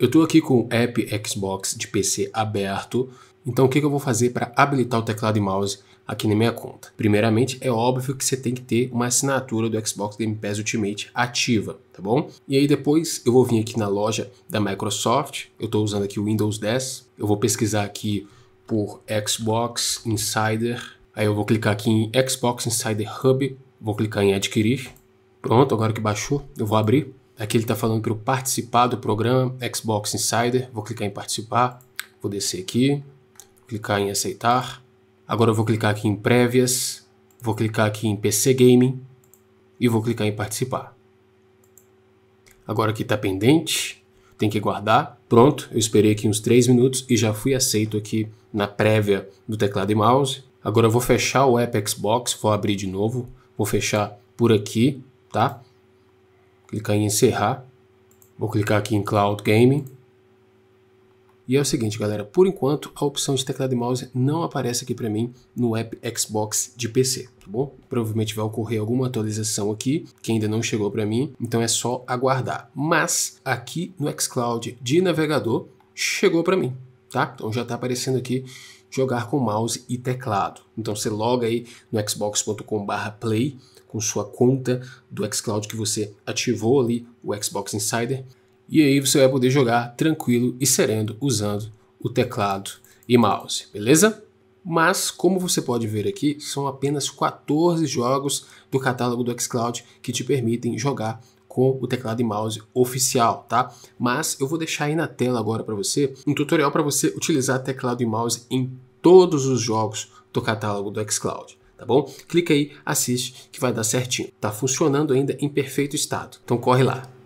Eu estou aqui com o app Xbox de PC aberto, então o que, que eu vou fazer para habilitar o teclado e mouse aqui na minha conta? Primeiramente, é óbvio que você tem que ter uma assinatura do Xbox Game Pass Ultimate ativa, tá bom? E aí depois eu vou vir aqui na loja da Microsoft, eu estou usando aqui o Windows 10, eu vou pesquisar aqui por Xbox Insider, aí eu vou clicar aqui em Xbox Insider Hub, vou clicar em adquirir, pronto, agora que baixou, eu vou abrir. Aqui ele está falando para eu participar do programa Xbox Insider. Vou clicar em participar, vou descer aqui, clicar em aceitar. Agora eu vou clicar aqui em prévias, vou clicar aqui em PC Gaming e vou clicar em participar. Agora aqui está pendente, tem que guardar. Pronto, eu esperei aqui uns 3 minutos e já fui aceito aqui na prévia do teclado e mouse. Agora eu vou fechar o app Xbox, vou abrir de novo, vou fechar por aqui, tá? clicar em encerrar, vou clicar aqui em Cloud Gaming. E é o seguinte, galera, por enquanto a opção de teclado e mouse não aparece aqui para mim no app Xbox de PC, tá bom? Provavelmente vai ocorrer alguma atualização aqui, que ainda não chegou para mim, então é só aguardar. Mas aqui no xCloud de navegador chegou para mim, tá? Então já está aparecendo aqui jogar com mouse e teclado. Então você loga aí no xbox.com/play com sua conta do xCloud que você ativou ali o Xbox Insider e aí você vai poder jogar tranquilo e sereno usando o teclado e mouse, beleza? Mas, como você pode ver aqui, são apenas 14 jogos do catálogo do xCloud que te permitem jogar com o teclado e mouse oficial, tá? Mas eu vou deixar aí na tela agora para você um tutorial para você utilizar teclado e mouse em todos os jogos do catálogo do xCloud tá bom? Clica aí, assiste que vai dar certinho. Tá funcionando ainda em perfeito estado. Então corre lá.